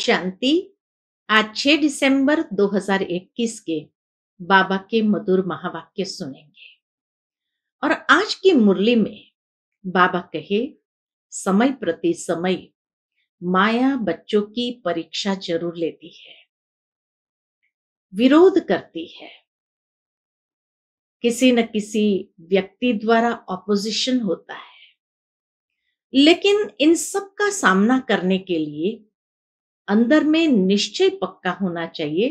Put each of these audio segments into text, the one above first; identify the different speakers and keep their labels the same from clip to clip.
Speaker 1: शांति आज 6 दिसंबर 2021 के बाबा के मधुर महावाक्य सुनेंगे और आज की मुरली में बाबा कहे समय प्रति समय माया बच्चों की परीक्षा जरूर लेती है विरोध करती है किसी न किसी व्यक्ति द्वारा ऑपोजिशन होता है लेकिन इन सब का सामना करने के लिए अंदर में निश्चय पक्का होना चाहिए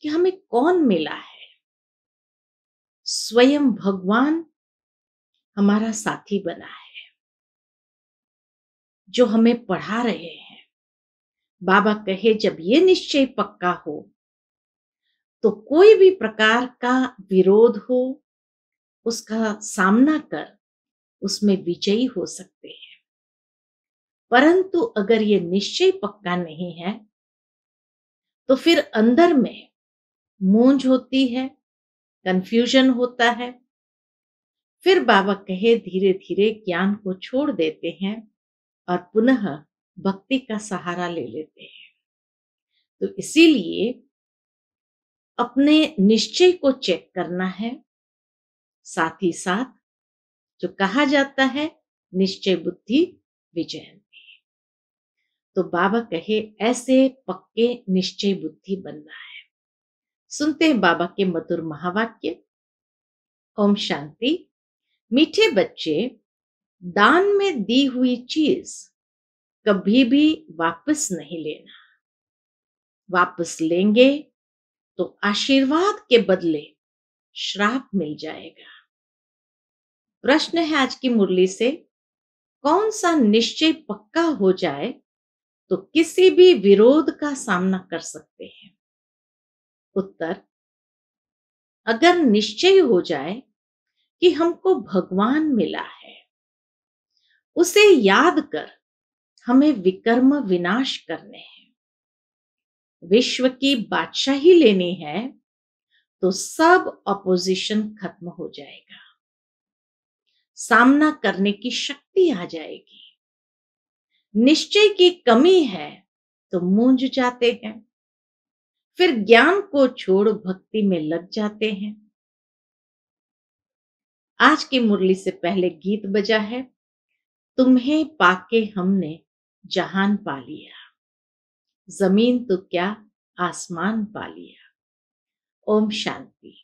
Speaker 1: कि हमें कौन मिला है स्वयं भगवान हमारा साथी बना है जो हमें पढ़ा रहे हैं बाबा कहे जब ये निश्चय पक्का हो तो कोई भी प्रकार का विरोध हो उसका सामना कर उसमें विजयी हो सकते हैं परंतु अगर ये निश्चय पक्का नहीं है तो फिर अंदर में मूंझ होती है कंफ्यूजन होता है फिर बाबा कहे धीरे धीरे ज्ञान को छोड़ देते हैं और पुनः भक्ति का सहारा ले लेते हैं तो इसीलिए अपने निश्चय को चेक करना है साथ ही साथ जो कहा जाता है निश्चय बुद्धि विजयन तो बाबा कहे ऐसे पक्के निश्चय बुद्धि बनना है सुनते हैं बाबा के मधुर महावाक्य ओम शांति मीठे बच्चे दान में दी हुई चीज कभी भी वापस नहीं लेना वापस लेंगे तो आशीर्वाद के बदले श्राप मिल जाएगा प्रश्न है आज की मुरली से कौन सा निश्चय पक्का हो जाए तो किसी भी विरोध का सामना कर सकते हैं उत्तर अगर निश्चय हो जाए कि हमको भगवान मिला है उसे याद कर हमें विकर्म विनाश करने हैं विश्व की बादशाही लेनी है तो सब ऑपोजिशन खत्म हो जाएगा सामना करने की शक्ति आ जाएगी निश्चय की कमी है तो मूंझ जाते हैं फिर ज्ञान को छोड़ भक्ति में लग जाते हैं आज की मुरली से पहले गीत बजा है तुम्हें पाके हमने जहान पा लिया जमीन तो क्या आसमान पा लिया ओम शांति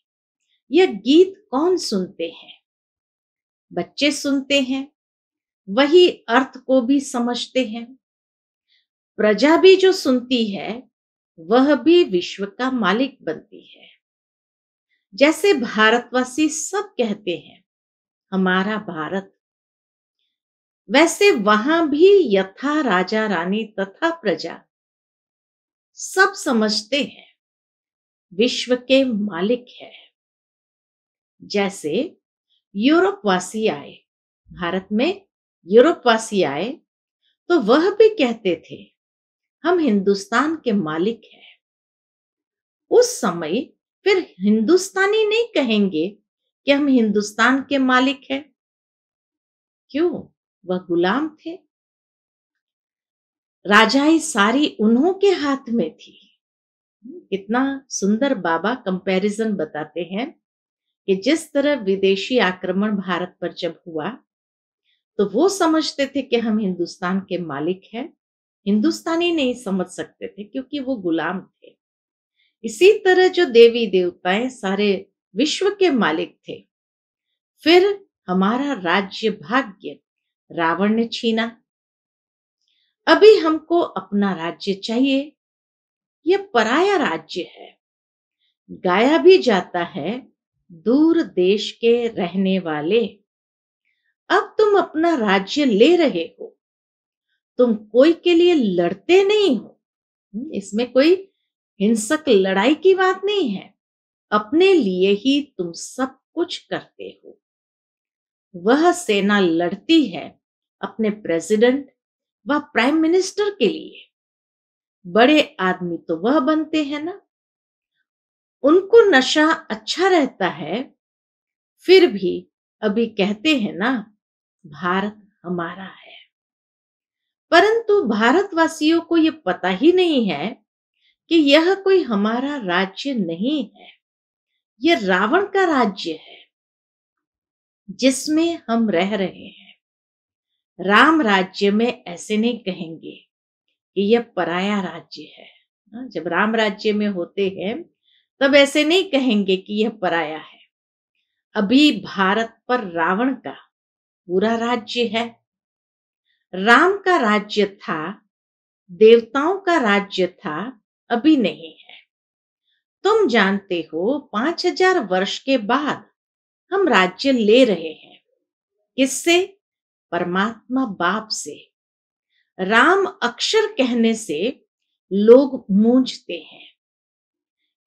Speaker 1: यह गीत कौन सुनते हैं बच्चे सुनते हैं वही अर्थ को भी समझते हैं प्रजा भी जो सुनती है वह भी विश्व का मालिक बनती है जैसे भारतवासी सब कहते हैं हमारा भारत वैसे वहां भी यथा राजा रानी तथा प्रजा सब समझते हैं विश्व के मालिक है जैसे यूरोप वासी आए भारत में यूरोपवासी आए तो वह भी कहते थे हम हिंदुस्तान के मालिक हैं उस समय फिर हिंदुस्तानी नहीं कहेंगे कि हम हिंदुस्तान के मालिक हैं क्यों वह गुलाम थे राजाई सारी उन्हों के हाथ में थी कितना सुंदर बाबा कंपैरिजन बताते हैं कि जिस तरह विदेशी आक्रमण भारत पर जब हुआ तो वो समझते थे कि हम हिंदुस्तान के मालिक हैं हिंदुस्तानी नहीं समझ सकते थे क्योंकि वो गुलाम थे इसी तरह जो देवी देवताएं सारे विश्व के मालिक थे फिर हमारा राज्य भाग्य रावण ने छीना अभी हमको अपना राज्य चाहिए यह पराया राज्य है गाया भी जाता है दूर देश के रहने वाले अपना राज्य ले रहे हो तुम कोई के लिए लड़ते नहीं हो हम्म, इसमें कोई हिंसक लड़ाई की बात नहीं है अपने लिए ही तुम सब कुछ करते हो वह सेना लड़ती है अपने प्रेसिडेंट व प्राइम मिनिस्टर के लिए बड़े आदमी तो वह बनते हैं ना उनको नशा अच्छा रहता है फिर भी अभी कहते हैं ना भारत हमारा है परंतु भारतवासियों को यह पता ही नहीं है कि यह कोई हमारा राज्य नहीं है यह रावण का राज्य है जिसमें हम रह रहे हैं राम राज्य में ऐसे नहीं कहेंगे कि यह पराया राज्य है हाँ, जब राम राज्य में होते हैं तब ऐसे नहीं कहेंगे कि यह पराया है अभी भारत पर रावण का पूरा राज्य है राम का राज्य था देवताओं का राज्य था अभी नहीं है तुम जानते हो पांच हजार वर्ष के बाद हम राज्य ले रहे हैं किससे परमात्मा बाप से राम अक्षर कहने से लोग मूंझते हैं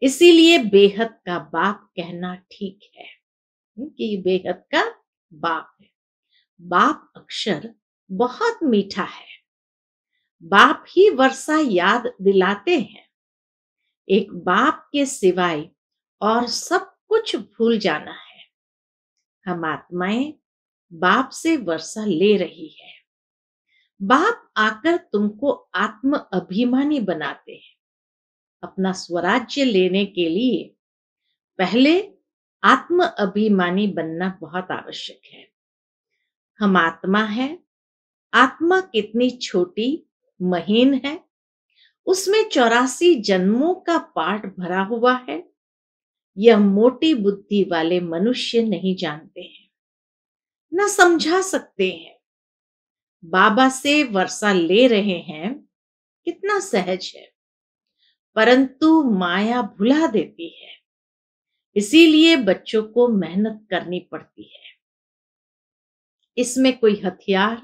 Speaker 1: इसीलिए बेहद का बाप कहना ठीक है कि बेहद का बाप है बाप अक्षर बहुत मीठा है बाप ही वर्षा याद दिलाते हैं एक बाप के सिवाय और सब कुछ भूल जाना है हम आत्माएं बाप से वर्षा ले रही है बाप आकर तुमको आत्म अभिमानी बनाते हैं अपना स्वराज्य लेने के लिए पहले आत्म अभिमानी बनना बहुत आवश्यक है हम आत्मा है आत्मा कितनी छोटी महीन है उसमें चौरासी जन्मों का पाठ भरा हुआ है यह मोटी बुद्धि वाले मनुष्य नहीं जानते हैं न समझा सकते हैं बाबा से वर्षा ले रहे हैं कितना सहज है परंतु माया भुला देती है इसीलिए बच्चों को मेहनत करनी पड़ती है इसमें कोई हथियार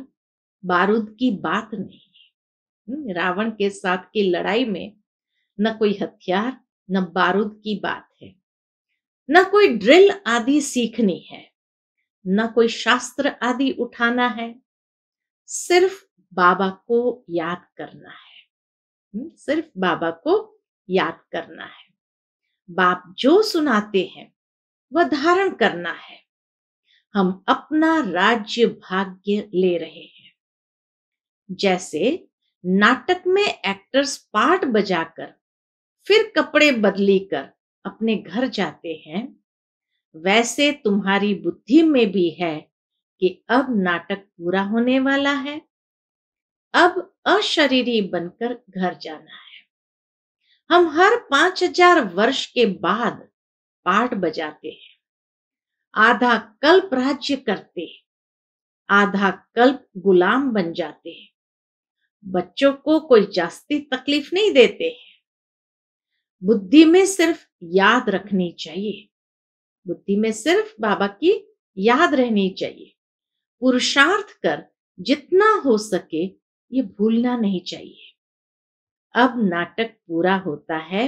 Speaker 1: बारूद की बात नहीं हम्म, रावण के साथ की लड़ाई में न कोई हथियार न बारूद की बात है न कोई ड्रिल आदि सीखनी है न कोई शास्त्र आदि उठाना है सिर्फ बाबा को याद करना है हम्म, सिर्फ बाबा को याद करना है बाप जो सुनाते हैं वह धारण करना है हम अपना राज्य भाग्य ले रहे हैं जैसे नाटक में एक्टर्स पार्ट बजाकर फिर कपड़े बदली कर अपने घर जाते हैं वैसे तुम्हारी बुद्धि में भी है कि अब नाटक पूरा होने वाला है अब अशरीरी बनकर घर जाना है हम हर पांच हजार वर्ष के बाद पाठ बजाते हैं आधा कल्प राज्य करते आधा कल्प गुलाम बन जाते हैं बच्चों को कोई जास्ती तकलीफ नहीं देते हैं बुद्धि में सिर्फ याद रखनी चाहिए बुद्धि में सिर्फ बाबा की याद रहनी चाहिए पुरुषार्थ कर जितना हो सके ये भूलना नहीं चाहिए अब नाटक पूरा होता है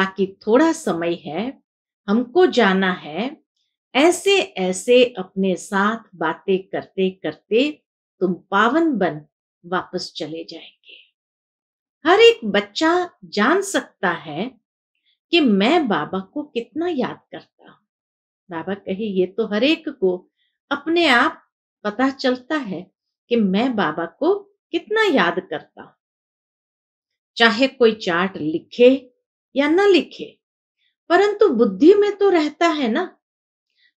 Speaker 1: बाकी थोड़ा समय है हमको जाना है ऐसे ऐसे अपने साथ बातें करते करते तुम पावन बन वापस चले जाएंगे हर एक बच्चा जान सकता है कि मैं बाबा को कितना याद करता हूं बाबा कहे ये तो हर एक को अपने आप पता चलता है कि मैं बाबा को कितना याद करता हूं चाहे कोई चार्ट लिखे या न लिखे परंतु बुद्धि में तो रहता है ना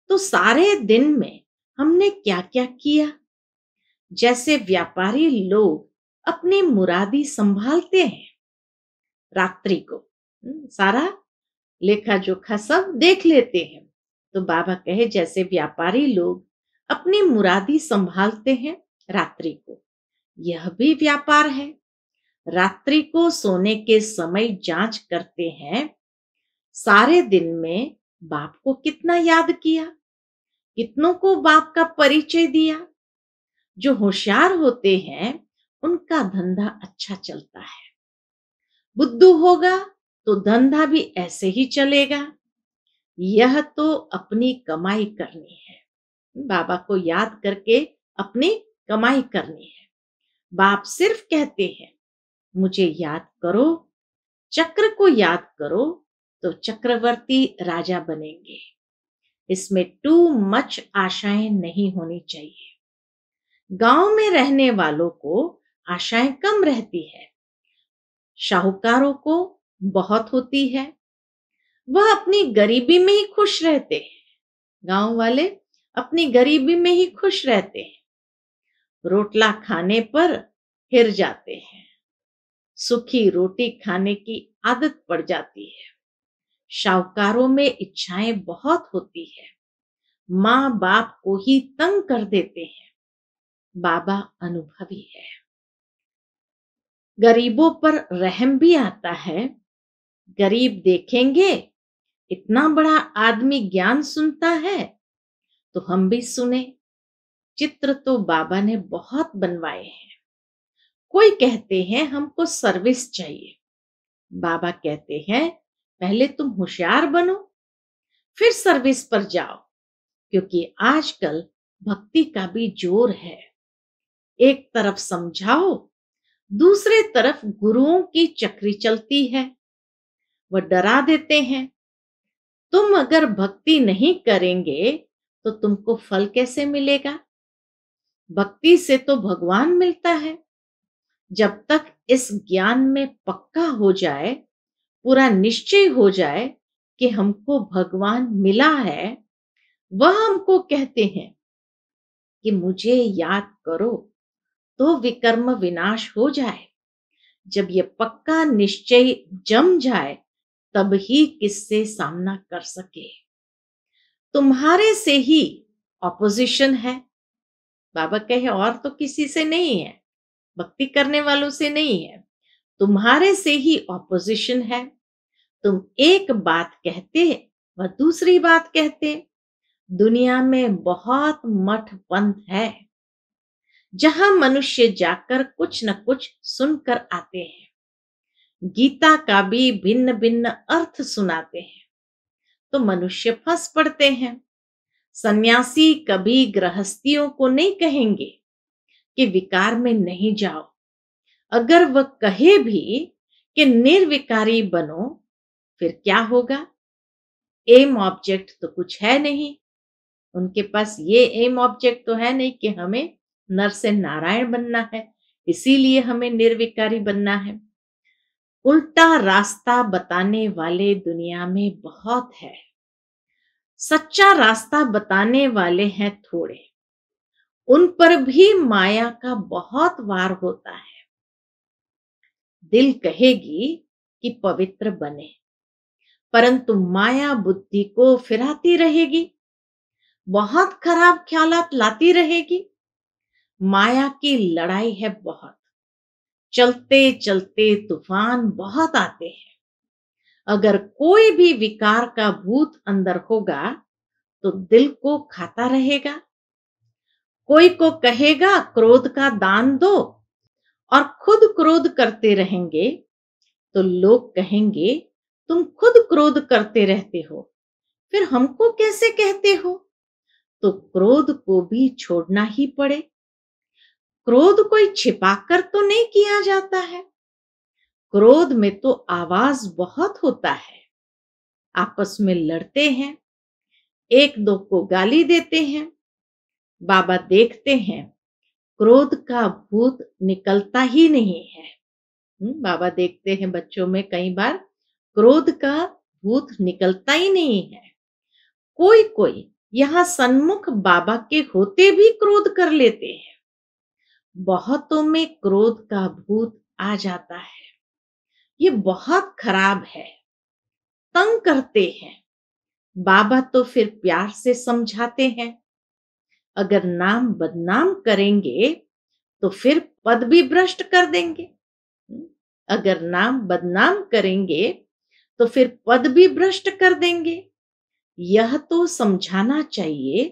Speaker 1: तो सारे दिन में हमने क्या क्या किया जैसे व्यापारी लोग अपनी मुरादी संभालते हैं रात्रि को हम्म, सारा लेखा जोखा सब देख लेते हैं तो बाबा कहे जैसे व्यापारी लोग अपनी मुरादी संभालते हैं रात्रि को यह भी व्यापार है रात्रि को सोने के समय जांच करते हैं सारे दिन में बाप को कितना याद किया कितनों को बाप का परिचय दिया जो होशियार होते हैं उनका धंधा अच्छा चलता है बुद्धू होगा तो धंधा भी ऐसे ही चलेगा यह तो अपनी कमाई करनी है बाबा को याद करके अपनी कमाई करनी है बाप सिर्फ कहते हैं मुझे याद करो चक्र को याद करो तो चक्रवर्ती राजा बनेंगे इसमें टू मच आशाएं नहीं होनी चाहिए गांव में रहने वालों को आशाएं कम रहती है शाहूकारों को बहुत होती है वह अपनी गरीबी में ही खुश रहते हैं गांव वाले अपनी गरीबी में ही खुश रहते हैं रोटला खाने पर हिर जाते हैं सुखी रोटी खाने की आदत पड़ जाती है शाहकारों में इच्छाएं बहुत होती है माँ बाप को ही तंग कर देते हैं बाबा अनुभवी है गरीबों पर रहम भी आता है गरीब देखेंगे इतना बड़ा आदमी ज्ञान सुनता है तो हम भी सुने चित्र तो बाबा ने बहुत बनवाए हैं कोई कहते हैं हमको सर्विस चाहिए बाबा कहते हैं पहले तुम होशियार बनो फिर सर्विस पर जाओ क्योंकि आजकल भक्ति का भी जोर है एक तरफ समझाओ दूसरे तरफ गुरुओं की चक्री चलती है वह डरा देते हैं तुम अगर भक्ति नहीं करेंगे तो तुमको फल कैसे मिलेगा भक्ति से तो भगवान मिलता है जब तक इस ज्ञान में पक्का हो जाए पूरा निश्चय हो जाए कि हमको भगवान मिला है वह हमको कहते हैं कि मुझे याद करो तो विकर्म विनाश हो जाए जब ये पक्का निश्चय जम जाए तब ही किससे सामना कर सके तुम्हारे से ही ऑपोजिशन है बाबा कहे और तो किसी से नहीं है भक्ति करने वालों से नहीं है तुम्हारे से ही ऑपोजिशन है तुम एक बात कहते व दूसरी बात कहते दुनिया में बहुत मठ पंथ है जहां मनुष्य जाकर कुछ न कुछ सुनकर आते हैं गीता का भी भिन्न भिन्न अर्थ सुनाते हैं तो मनुष्य फंस पड़ते हैं सन्यासी कभी गृहस्थियों को नहीं कहेंगे कि विकार में नहीं जाओ अगर वह कहे भी कि निर्विकारी बनो फिर क्या होगा एम ऑब्जेक्ट तो कुछ है नहीं उनके पास ये एम ऑब्जेक्ट तो है नहीं कि हमें नर से नारायण बनना है इसीलिए हमें निर्विकारी बनना है उल्टा रास्ता बताने वाले दुनिया में बहुत है सच्चा रास्ता बताने वाले हैं थोड़े उन पर भी माया का बहुत वार होता है दिल कहेगी कि पवित्र बने परंतु माया बुद्धि को फिराती रहेगी बहुत खराब ख्याल लाती रहेगी माया की लड़ाई है बहुत चलते चलते तूफान बहुत आते हैं अगर कोई भी विकार का भूत अंदर होगा तो दिल को खाता रहेगा कोई को कहेगा क्रोध का दान दो और खुद क्रोध करते रहेंगे तो लोग कहेंगे तुम खुद क्रोध करते रहते हो फिर हमको कैसे कहते हो तो क्रोध को भी छोड़ना ही पड़े क्रोध कोई छिपाकर तो नहीं किया जाता है क्रोध में तो आवाज बहुत होता है आपस में लड़ते हैं एक दो को गाली देते हैं बाबा देखते हैं क्रोध का भूत निकलता ही नहीं है हम्म, बाबा देखते हैं बच्चों में कई बार क्रोध का भूत निकलता ही नहीं है कोई कोई यहाँ सन्मुख बाबा के होते भी क्रोध कर लेते हैं बहुतों में क्रोध का भूत आ जाता है ये बहुत खराब है तंग करते हैं बाबा तो फिर प्यार से समझाते हैं अगर नाम बदनाम करेंगे तो फिर पद भी भ्रष्ट कर देंगे हम्म, अगर नाम बदनाम करेंगे तो फिर पद भी भ्रष्ट कर देंगे यह तो समझाना चाहिए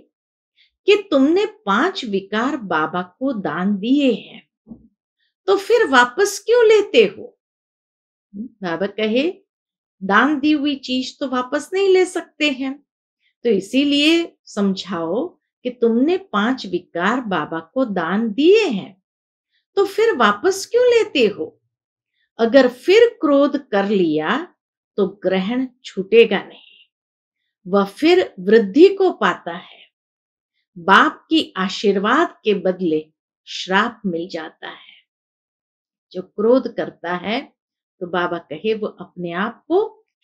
Speaker 1: कि तुमने पांच विकार बाबा को दान दिए हैं तो फिर वापस क्यों लेते हो हम्म, बाबा कहे दान दी हुई चीज तो वापस नहीं ले सकते हैं तो इसीलिए समझाओ कि तुमने पांच विकार बाबा को दान दिए हैं तो फिर वापस क्यों लेते हो अगर फिर क्रोध कर लिया तो ग्रहण छूटेगा नहीं वह फिर वृद्धि को पाता है बाप की आशीर्वाद के बदले श्राप मिल जाता है जो क्रोध करता है तो बाबा कहे वो अपने आप को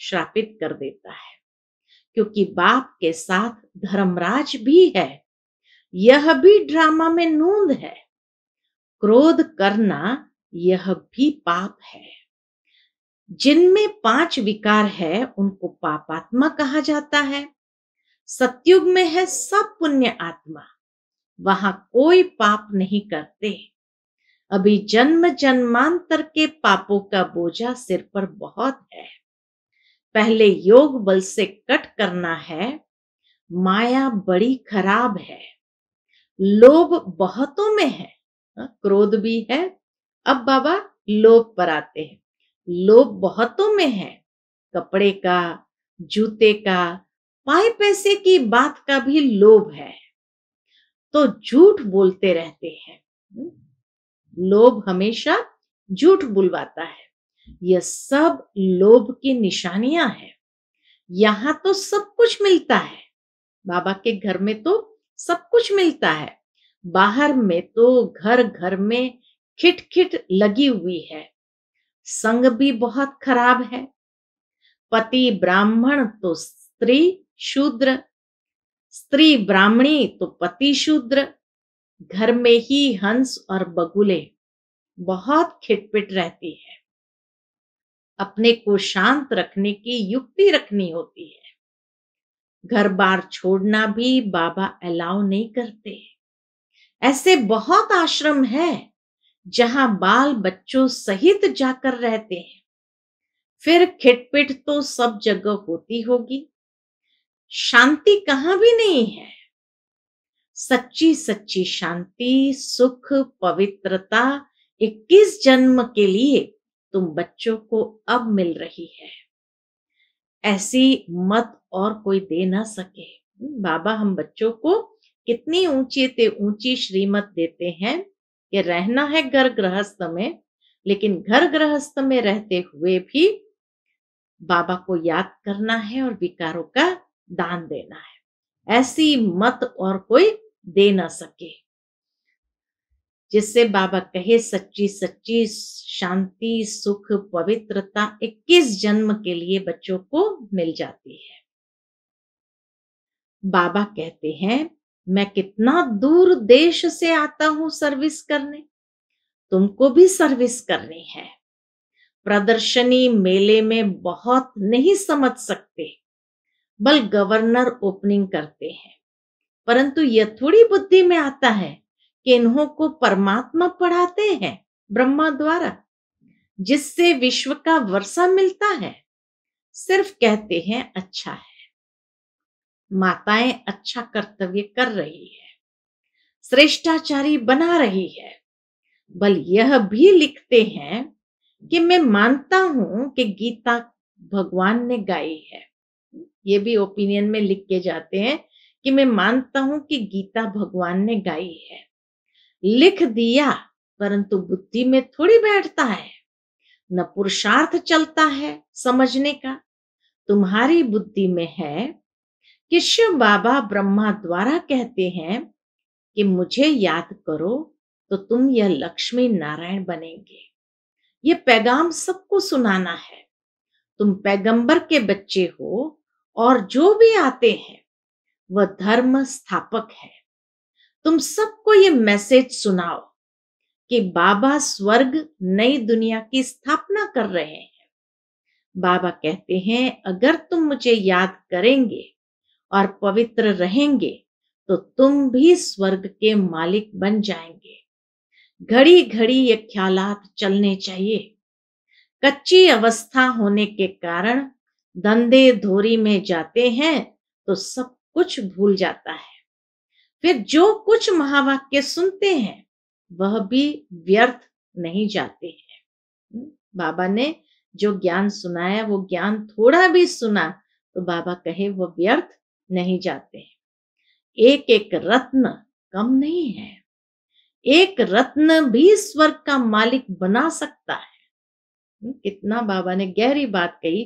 Speaker 1: श्रापित कर देता है क्योंकि बाप के साथ धर्मराज भी है यह भी ड्रामा में नूंद है क्रोध करना यह भी पाप है जिनमें पांच विकार है उनको पापात्मा कहा जाता है सत्युग में है सब पुण्य आत्मा वहां कोई पाप नहीं करते अभी जन्म जन्मांतर के पापों का बोझा सिर पर बहुत है पहले योग बल से कट करना है माया बड़ी खराब है लोभ बहुतों में है हाँ, क्रोध भी है अब बाबा लोभ पर आते हैं लोभ बहुतों में है कपड़े का जूते का पाए पैसे की बात का भी लोभ है तो झूठ बोलते रहते हैं हाँ। लोभ हमेशा झूठ बुलवाता है यह सब लोभ की निशानियां हैं यहाँ तो सब कुछ मिलता है बाबा के घर में तो सब कुछ मिलता है बाहर में तो घर घर में खिटखिट लगी हुई है संग भी बहुत खराब है पति ब्राह्मण तो स्त्री शूद्र स्त्री ब्राह्मणी तो पति शूद्र घर में ही हंस और बगुले बहुत खिटपिट रहती है अपने को शांत रखने की युक्ति रखनी होती है घर बार छोड़ना भी बाबा अलाउ नहीं करते ऐसे बहुत आश्रम है जहां बाल बच्चों सहित जाकर रहते हैं फिर खिटपिट तो सब जगह होती होगी शांति कहा भी नहीं है सच्ची सच्ची शांति सुख पवित्रता इक्कीस जन्म के लिए तुम बच्चों को अब मिल रही है ऐसी मत और कोई दे ना सके हम्म, बाबा हम बच्चों को कितनी ऊंची ते ऊंची श्रीमत देते हैं कि रहना है घर गृहस्थ में लेकिन घर गृहस्थ में रहते हुए भी बाबा को याद करना है और विकारों का दान देना है ऐसी मत और कोई दे ना सके जिससे बाबा कहे सच्ची सच्ची शांति सुख पवित्रता 21 जन्म के लिए बच्चों को मिल जाती है बाबा कहते हैं मैं कितना दूर देश से आता हूं सर्विस करने तुमको भी सर्विस करनी है प्रदर्शनी मेले में बहुत नहीं समझ सकते बल गवर्नर ओपनिंग करते हैं परंतु यह थोड़ी बुद्धि में आता है किन्हों को परमात्मा पढ़ाते हैं ब्रह्मा द्वारा जिससे विश्व का वर्षा मिलता है सिर्फ कहते हैं अच्छा है माताएं अच्छा कर्तव्य कर रही है श्रेष्ठाचारी बना रही है बल यह भी लिखते हैं कि मैं मानता हूं कि गीता भगवान ने गाई है ये भी ओपिनियन में लिख के जाते हैं कि मैं मानता हूं कि गीता भगवान ने गाई है लिख दिया परंतु बुद्धि में थोड़ी बैठता है न पुरुषार्थ चलता है समझने का तुम्हारी बुद्धि में है कि शिव बाबा ब्रह्मा द्वारा कहते हैं कि मुझे याद करो तो तुम यह लक्ष्मी नारायण बनेंगे ये पैगाम सबको सुनाना है तुम पैगंबर के बच्चे हो और जो भी आते हैं वह धर्म स्थापक है तुम सबको ये मैसेज सुनाओ कि बाबा स्वर्ग नई दुनिया की स्थापना कर रहे हैं बाबा कहते हैं अगर तुम मुझे याद करेंगे और पवित्र रहेंगे तो तुम भी स्वर्ग के मालिक बन जाएंगे घड़ी घड़ी ये ख्याल चलने चाहिए कच्ची अवस्था होने के कारण धंधे धोरी में जाते हैं तो सब कुछ भूल जाता है फिर जो कुछ महावाक्य सुनते हैं वह भी व्यर्थ नहीं जाते हैं हम्म, बाबा ने जो ज्ञान सुनाया वो ज्ञान थोड़ा भी सुना तो बाबा कहे वो व्यर्थ नहीं जाते हैं एक एक रत्न कम नहीं है एक रत्न भी स्वर्ग का मालिक बना सकता है हम्म, कितना बाबा ने गहरी बात कही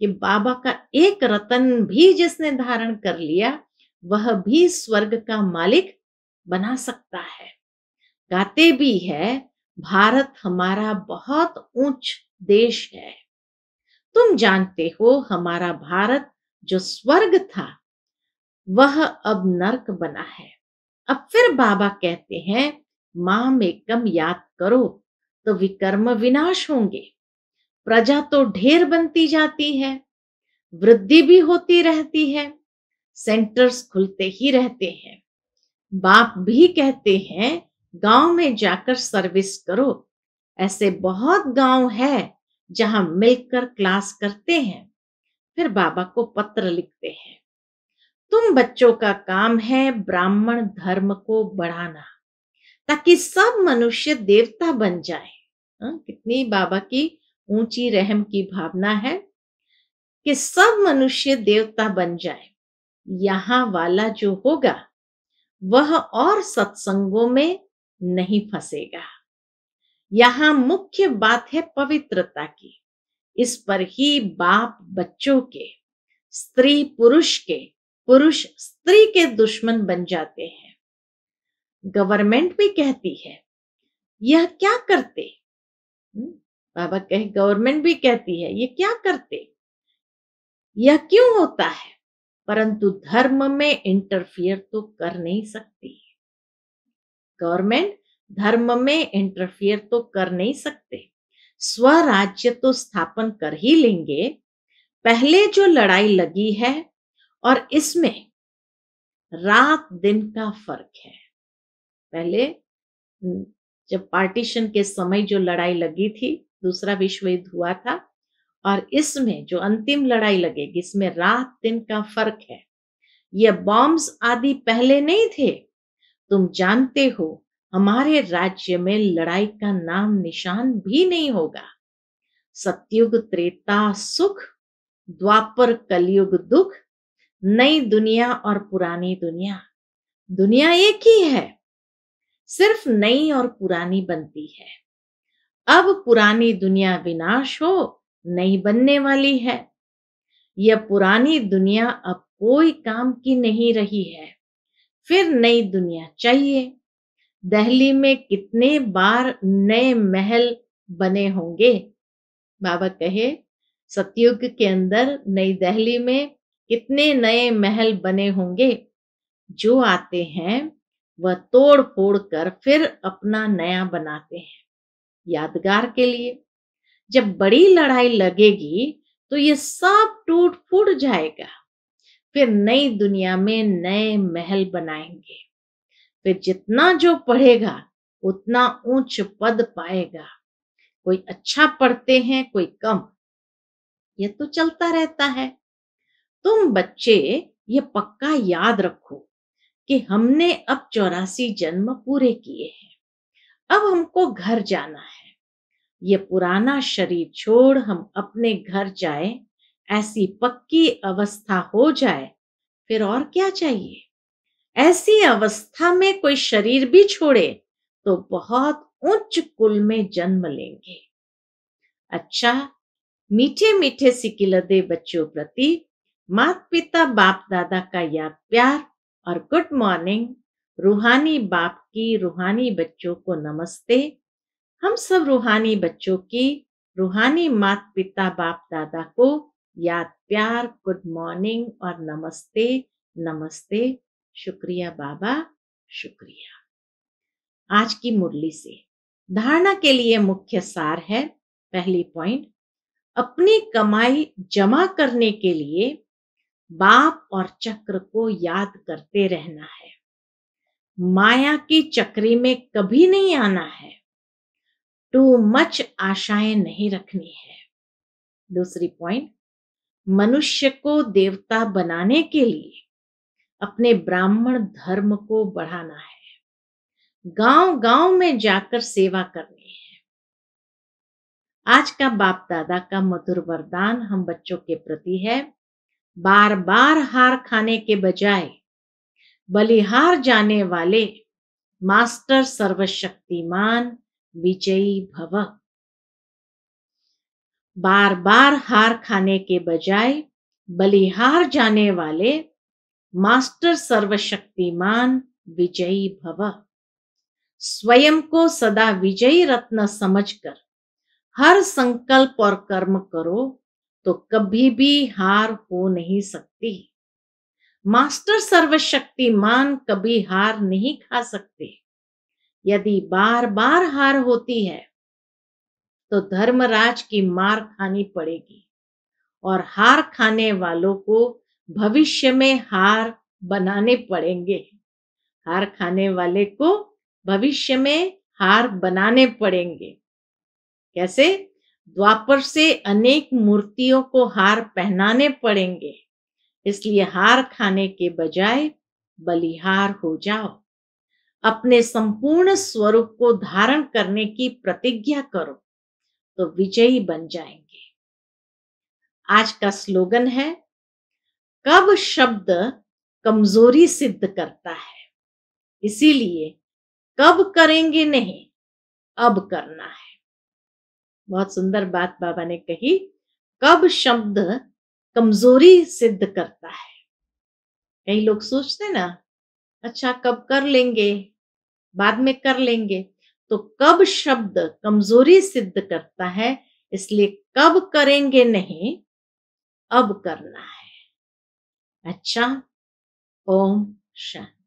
Speaker 1: कि बाबा का एक रतन भी जिसने धारण कर लिया वह भी स्वर्ग का मालिक बना सकता है गाते भी है भारत हमारा बहुत ऊंच देश है तुम जानते हो हमारा भारत जो स्वर्ग था वह अब नरक बना है अब फिर बाबा कहते हैं माँ में कम याद करो तो विकर्म विनाश होंगे प्रजा तो ढेर बनती जाती है वृद्धि भी होती रहती है सेंटर्स खुलते ही रहते हैं बाप भी कहते हैं गांव में जाकर सर्विस करो ऐसे बहुत गांव है जहां मिलकर क्लास करते हैं फिर बाबा को पत्र लिखते हैं तुम बच्चों का काम है ब्राह्मण धर्म को बढ़ाना ताकि सब मनुष्य देवता बन जाए हाँ, कितनी बाबा की ऊंची रहम की भावना है कि सब मनुष्य देवता बन जाए यहाँ वाला जो होगा वह और सत्संगों में नहीं फंसेगा यहाँ मुख्य बात है पवित्रता की इस पर ही बाप बच्चों के स्त्री पुरुष के पुरुष स्त्री के दुश्मन बन जाते हैं गवर्नमेंट भी कहती है यह क्या करते हम्म, बाबा कहे गवर्नमेंट भी कहती है ये क्या करते यह क्यों होता है परंतु धर्म में इंटरफियर तो कर नहीं सकती गवर्नमेंट धर्म में इंटरफियर तो कर नहीं सकते स्वराज्य तो स्थापन कर ही लेंगे पहले जो लड़ाई लगी है और इसमें रात दिन का फर्क है पहले जब पार्टीशन के समय जो लड़ाई लगी थी दूसरा विश्व युद्ध हुआ था और इसमें जो अंतिम लड़ाई लगेगी इसमें रात दिन का फर्क है ये बॉम्ब्स आदि पहले नहीं थे तुम जानते हो हमारे राज्य में लड़ाई का नाम निशान भी नहीं होगा सत्युग त्रेता सुख द्वापर कलयुग दुख नई दुनिया और पुरानी दुनिया दुनिया एक ही है सिर्फ नई और पुरानी बनती है अब पुरानी दुनिया विनाश हो नहीं बनने वाली है यह पुरानी दुनिया अब कोई काम की नहीं रही है फिर नई दुनिया चाहिए दहली में कितने बार नए महल बने होंगे बाबा कहे सतयुग के अंदर नई दहली में कितने नए महल बने होंगे जो आते हैं वह तोड़ फोड़ कर फिर अपना नया बनाते हैं यादगार के लिए जब बड़ी लड़ाई लगेगी तो ये सब टूट फूट जाएगा फिर नई दुनिया में नए महल बनाएंगे फिर जितना जो पढ़ेगा उतना उच्च पद पाएगा कोई अच्छा पढ़ते हैं कोई कम ये तो चलता रहता है तुम बच्चे ये पक्का याद रखो कि हमने अब चौरासी जन्म पूरे किए हैं अब हमको घर जाना है ये पुराना शरीर छोड़ हम अपने घर जाए ऐसी पक्की अवस्था हो जाए फिर और क्या चाहिए ऐसी अवस्था में कोई शरीर भी छोड़े तो बहुत उच्च कुल में जन्म लेंगे अच्छा मीठे मीठे सिकिलदे बच्चों प्रति मात पिता बाप दादा का याद प्यार और गुड मॉर्निंग रूहानी बाप की रूहानी बच्चों को नमस्ते हम सब रूहानी बच्चों की रूहानी माता पिता बाप दादा को याद प्यार गुड मॉर्निंग और नमस्ते नमस्ते शुक्रिया बाबा शुक्रिया आज की मुरली से धारणा के लिए मुख्य सार है पहली पॉइंट अपनी कमाई जमा करने के लिए बाप और चक्र को याद करते रहना है माया की चक्री में कभी नहीं आना है टू मच आशाएं नहीं रखनी है दूसरी पॉइंट मनुष्य को देवता बनाने के लिए अपने ब्राह्मण धर्म को बढ़ाना है गांव गांव में जाकर सेवा करनी है आज का बाप दादा का मधुर वरदान हम बच्चों के प्रति है बार बार हार खाने के बजाय बलिहार जाने वाले मास्टर सर्वशक्तिमान विजयी भव बार बार हार खाने के बजाय बलिहार जाने वाले मास्टर सर्वशक्तिमान विजयी भव स्वयं को सदा विजयी रत्न समझकर हर संकल्प और कर्म करो तो कभी भी हार हो नहीं सकती मास्टर सर्वशक्तिमान कभी हार नहीं खा सकते यदि बार बार हार होती है तो धर्मराज की मार खानी पड़ेगी और हार खाने वालों को भविष्य में हार बनाने पड़ेंगे हार खाने वाले को भविष्य में हार बनाने पड़ेंगे कैसे द्वापर से अनेक मूर्तियों को हार पहनाने पड़ेंगे इसलिए हार खाने के बजाय बलिहार हो जाओ अपने संपूर्ण स्वरूप को धारण करने की प्रतिज्ञा करो तो विजयी बन जाएंगे आज का स्लोगन है कब शब्द कमजोरी सिद्ध करता है इसीलिए कब करेंगे नहीं अब करना है बहुत सुंदर बात बाबा ने कही कब शब्द कमजोरी सिद्ध करता है कई लोग सोचते ना अच्छा कब कर लेंगे बाद में कर लेंगे तो कब शब्द कमजोरी सिद्ध करता है इसलिए कब करेंगे नहीं अब करना है अच्छा ओम शांति